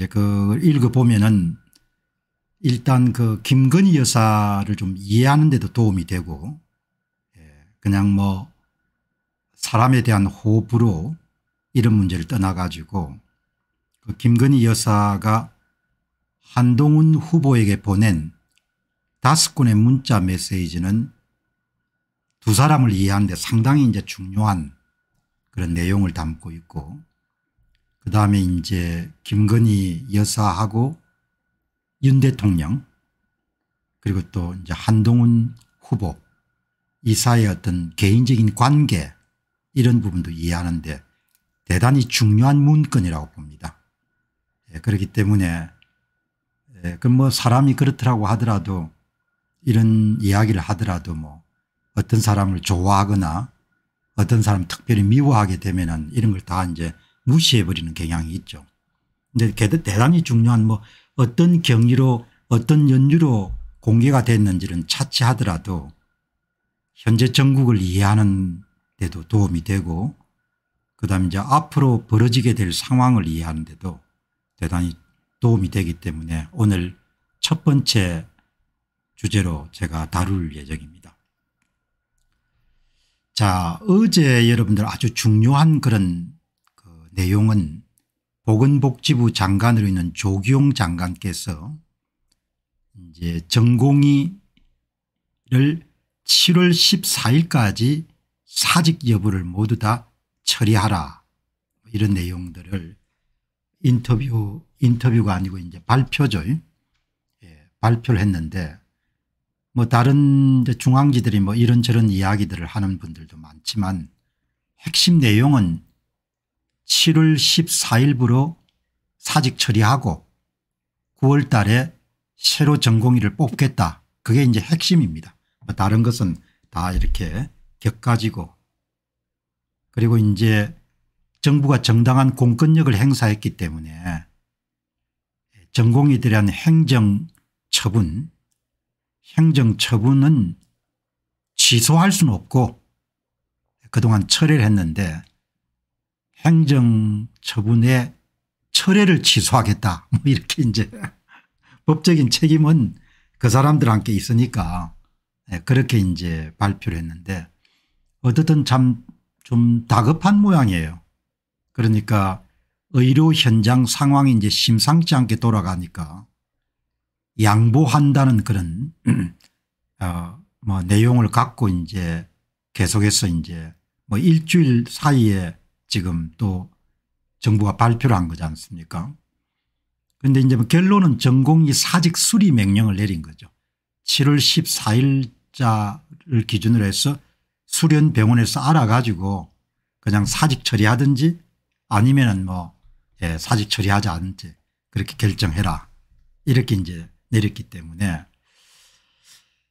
이제 그걸 읽어보면은 일단 그 김건희 여사를 좀 이해하는 데도 도움이 되고 예, 그냥 뭐 사람에 대한 호불호 이런 문제를 떠나가지고 그 김건희 여사가 한동훈 후보에게 보낸 다섯 권의 문자 메시지는 두 사람을 이해하는데 상당히 이제 중요한 그런 내용을 담고 있고 그 다음에 이제 김건희 여사하고 윤 대통령 그리고 또 이제 한동훈 후보 이사의 이 어떤 개인적인 관계 이런 부분도 이해하는데 대단히 중요한 문건이라고 봅니다. 예, 그렇기 때문에 예, 그뭐 사람이 그렇더라고 하더라도 이런 이야기를 하더라도 뭐 어떤 사람을 좋아하거나 어떤 사람 특별히 미워하게 되면은 이런 걸 다 이제 무시해버리는 경향이 있죠. 근데 대단히 중요한 뭐 어떤 경위로 어떤 연유로 공개가 됐는지는 차치하더라도 현재 정국을 이해하는 데도 도움이 되고 그다음 이제 앞으로 벌어지게 될 상황을 이해하는 데도 대단히 도움이 되기 때문에 오늘 첫 번째 주제로 제가 다룰 예정입니다. 자 어제 여러분들 아주 중요한 그런 내용은 보건복지부 장관으로 있는 조기용 장관께서 이제 전공의를 7월 14일까지 사직 여부를 모두 다 처리하라 이런 내용들을 인터뷰 인터뷰가 아니고 이제 발표죠. 예, 발표를 했는데 뭐 다른 중앙지들이 뭐 이런저런 이야기들을 하는 분들도 많지만 핵심 내용은 7월 14일부로 사직 처리하고 9월 달에 새로 전공의를 뽑겠다. 그게 이제 핵심입니다. 뭐 다른 것은 다 이렇게 격가지고 그리고 이제 정부가 정당한 공권력을 행사했기 때문에 전공에 의들 대한 행정처분 행정처분은 취소할 수는 없고 그동안 철회를 했는데 행정처분의 철회를 취소하겠다 뭐 이렇게 이제 법적인 책임은 그 사람들한테 있으니까 예, 그렇게 이제 발표를 했는데 어쨌든참 좀 다급한 모양이에요. 그러니까 의료 현장 상황이 이제 심상치 않게 돌아가니까 양보한다는 그런 어뭐 내용을 갖고 이제 계속해서 이제 뭐 일주일 사이에 지금 또 정부가 발표를 한 거지 않습니까 그런데 이제 뭐 결론은 전공이 사직 수리 명령을 내린 거죠. 7월 14일자를 기준으로 해서 수련 병원에서 알아가지고 그냥 사직 처리하든지 아니면은 뭐 예, 사직 처리하지 않든지 그렇게 결정해라 이렇게 이제 내렸기 때문에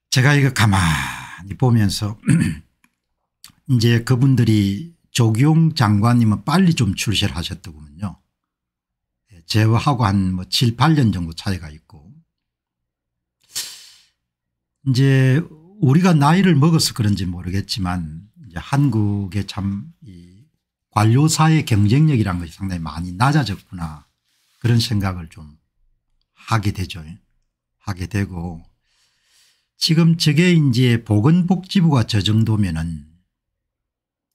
제가 이거 가만히 보면서 이제 그분들이 조기용 장관님은 빨리 좀 출시를 하셨더군요. 제외하고 예, 한뭐 7, 8년 정도 차이가 있고 이제 우리가 나이를 먹어서 그런지 모르겠지만 이제 한국의 참이 관료사의 경쟁력이란 것이 상당히 많이 낮아졌구나 그런 생각을 좀 하게 되죠. 하게 되고 지금 저게 이제 보건복지부가 저 정도면은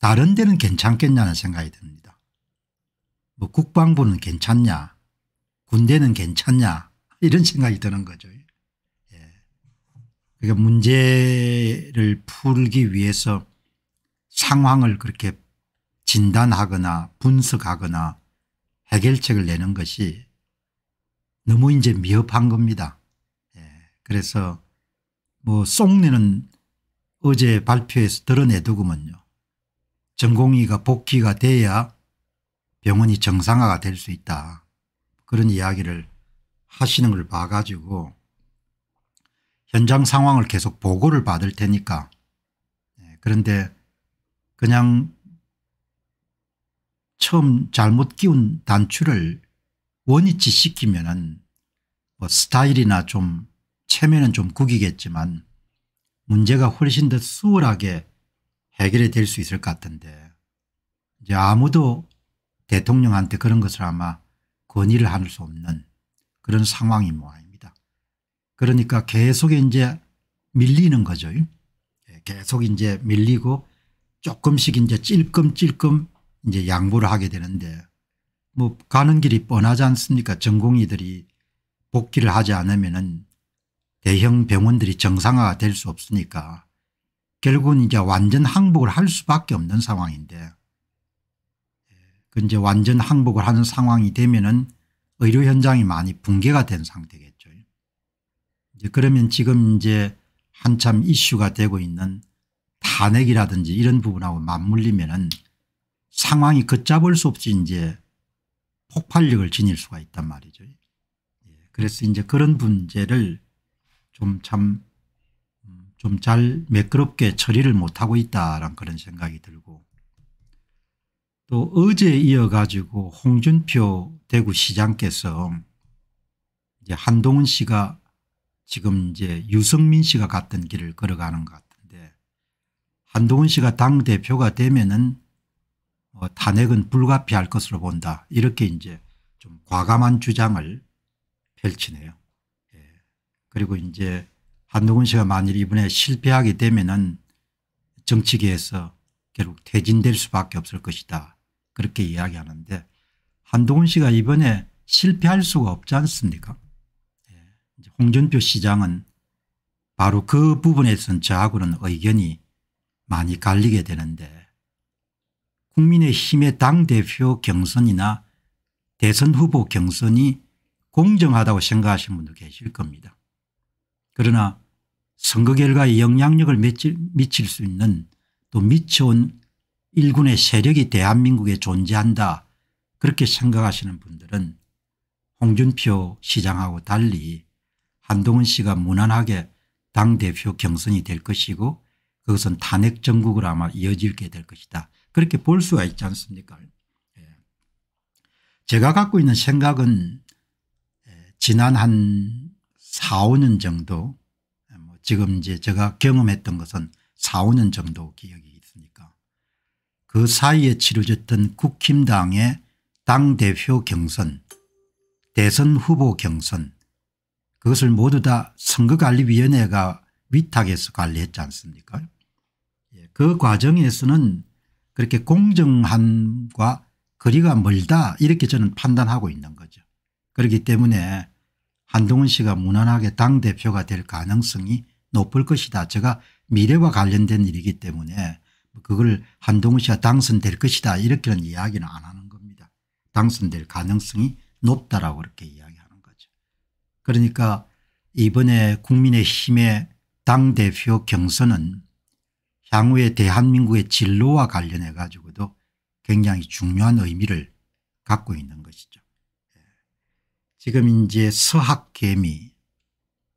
다른 데는 괜찮겠냐는 생각이 듭니다. 뭐 국방부는 괜찮냐 군대는 괜찮냐 이런 생각이 드는 거죠. 예. 그러니까 문제를 풀기 위해서 상황을 그렇게 진단하거나 분석하거나 해결책을 내는 것이 너무 이제 미흡한 겁니다. 예. 그래서 뭐 쏭내는 어제 발표에서 드러내두구먼요. 전공의가 복귀가 돼야 병원이 정상화가 될 수 있다. 그런 이야기를 하시는 걸 봐가지고 현장 상황을 계속 보고를 받을 테니까 예, 그런데 그냥 처음 잘못 끼운 단추를 원위치 시키면 은뭐 스타일이나 좀 체면은 좀 구기겠지만 문제가 훨씬 더 수월하게 해결이 될 수 있을 것 같은데 이제 아무도 대통령한테 그런 것을 아마 건의를할 수 없는 그런 상황이 모아입니다. 그러니까 계속 이제 밀리는 거죠. 예, 계속 이제 밀리고 조금씩 이제 찔끔찔끔 이제 양보를 하게 되는데 뭐 가는 길이 뻔하지 않습니까? 전공의들이 복귀를 하지 않으면은 대형 병원들이 정상화가 될 수 없으니까 결국은 이제 완전 항복을 할 수밖에 없는 상황인데 그 이제 완전 항복을 하는 상황이 되면은 의료 현장이 많이 붕괴가 된 상태겠죠. 이제 그러면 지금 이제 한참 이슈가 되고 있는 탄핵이라든지 이런 부분하고 맞물리면은 상황이 걷잡을 수 없이 이제 폭발력을 지닐 수가 있단 말이죠. 예, 그래서 이제 그런 문제를 좀참 좀잘 매끄럽게 처리를 못하고 있다란 그런 생각이 들고 또 어제 이어가지고 홍준표 대구시장께서 이제 한동훈 씨가 지금 이제 유성민 씨가 갔던 길을 걸어가는 것 같은데 한동훈 씨가 당대표가 되면은 어, 탄핵은 불가피할 것으로 본다 이렇게 이제 좀 과감한 주장을 펼치네요. 예. 그리고 이제 한동훈 씨가 만일 이번에 실패하게 되면 은 정치계에서 결국 퇴진될 수밖에 없을 것이다. 그렇게 이야기하는데 한동훈 씨가 이번에 실패할 수가 없지 않습니까 예, 홍준표 시장은 바로 그 부분에선 저하고는 의견이 많이 갈리게 되는데 국민의힘의 당대표 경선이나 대선 후보 경선이 공정하다고 생각하시는 분도 계실 겁니다. 그러나 선거 결과에 영향력을 미칠, 수 있는 또 미쳐온 일군의 세력이 대한민국에 존재한다 그렇게 생각하시는 분들은 홍준표 시장하고 달리 한동훈 씨가 무난하게 당대표 경선이 될 것이고 그것은 탄핵 정국을 아마 이어질게 될 것이다. 그렇게 볼 수가 있지 않습니까 예. 제가 갖고 있는 생각은 예, 지난 한 4, 5년 정도 지금 이제 제가 경험했던 것은 4, 5년 정도 기억이 있으니까 그 사이에 치러졌던 국힘당의 당대표 경선 대선 후보 경선 그것을 모두 다 선거관리위원회가 위탁해서 관리했지 않습니까 예, 그 과정에서는 그렇게 공정함과 거리가 멀다 이렇게 저는 판단하고 있는 거죠. 그렇기 때문에 한동훈 씨가 무난하게 당대표가 될 가능성이 높을 것이다. 제가 미래와 관련된 일이기 때문에 그걸 한동훈 씨가 당선될 것이다 이렇게는 이야기는 안 하는 겁니다. 당선될 가능성이 높다라고 그렇게 이야기하는 거죠. 그러니까 이번에 국민의힘의 당대표 경선은 향후에 대한민국의 진로와 관련해 가지고도 굉장히 중요한 의미를 갖고 있는 것이죠. 예. 지금 이제 서학개미